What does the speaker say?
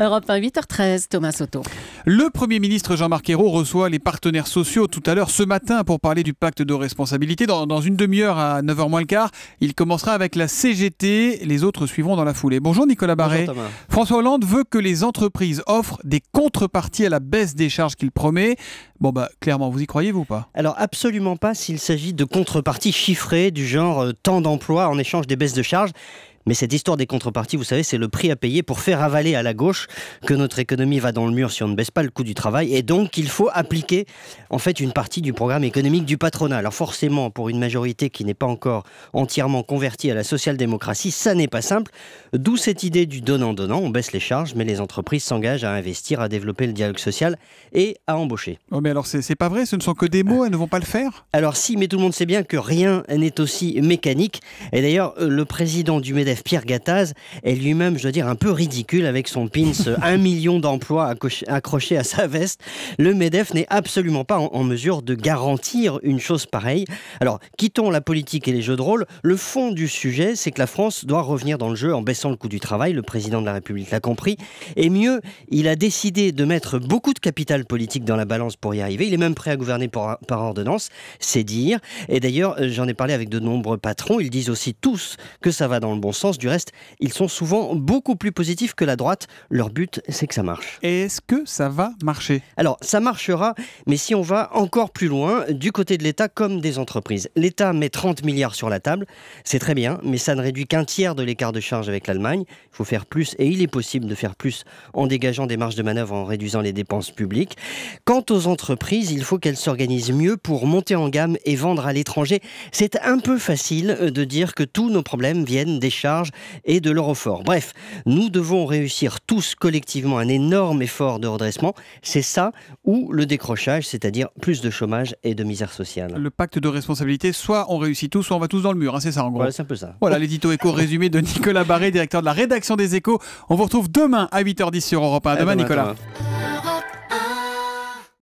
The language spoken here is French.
Europe 1, 8h13, Thomas Soto. Le Premier ministre Jean-Marc Ayrault reçoit les partenaires sociaux tout à l'heure ce matin pour parler du pacte de responsabilité. Dans, une demi-heure à 9h moins le quart, il commencera avec la CGT. Les autres suivront dans la foulée. Bonjour Nicolas Barré. François Hollande veut que les entreprises offrent des contreparties à la baisse des charges qu'il promet. Bon bah clairement, vous y croyez vous pas Alors absolument pas s'il s'agit de contreparties chiffrées du genre euh, tant temps d'emploi en échange des baisses de charges. Mais cette histoire des contreparties, vous savez, c'est le prix à payer pour faire avaler à la gauche que notre économie va dans le mur si on ne baisse pas le coût du travail. Et donc, il faut appliquer, en fait, une partie du programme économique du patronat. Alors, forcément, pour une majorité qui n'est pas encore entièrement convertie à la social-démocratie, ça n'est pas simple. D'où cette idée du donnant-donnant. On baisse les charges, mais les entreprises s'engagent à investir, à développer le dialogue social et à embaucher. Oh, mais alors, c'est pas vrai, ce ne sont que des mots, elles ne vont pas le faire Alors, si, mais tout le monde sait bien que rien n'est aussi mécanique. Et d'ailleurs, euh, le président du MEDEF, Pierre Gattaz est lui-même, je dois dire, un peu ridicule avec son pins, un million d'emplois accroché à sa veste. Le MEDEF n'est absolument pas en, mesure de garantir une chose pareille. Alors, quittons la politique et les jeux de rôle. Le fond du sujet, c'est que la France doit revenir dans le jeu en baissant le coût du travail. Le président de la République l'a compris. Et mieux, il a décidé de mettre beaucoup de capital politique dans la balance pour y arriver. Il est même prêt à gouverner par ordonnance. C'est dire. Et d'ailleurs, euh, j'en ai parlé avec de nombreux patrons. Ils disent aussi tous que ça va dans le bon sens du reste, ils sont souvent beaucoup plus positifs que la droite. Leur but, c'est que ça marche. Et est-ce que ça va marcher Alors, ça marchera, mais si on va encore plus loin, du côté de l'État comme des entreprises. L'État met 30 milliards sur la table, c'est très bien, mais ça ne réduit qu'un tiers de l'écart de charge avec l'Allemagne. Il faut faire plus, et il est possible de faire plus en dégageant des marges de manœuvre, en réduisant les dépenses publiques. Quant aux entreprises, il faut qu'elles s'organisent mieux pour monter en gamme et vendre à l'étranger. C'est un peu facile de dire que tous nos problèmes viennent des charges et de leur Bref, nous devons réussir tous collectivement un énorme effort de redressement. C'est ça ou le décrochage, c'est-à-dire plus de chômage et de misère sociale. Le pacte de responsabilité, soit on réussit tous, soit on va tous dans le mur. Hein, c'est ça en gros. un peu ça. Voilà l'édito éco résumé de Nicolas Barré, directeur de la rédaction des échos. On vous retrouve demain à 8h10 sur Europe 1. Eh ben demain, ben, Nicolas.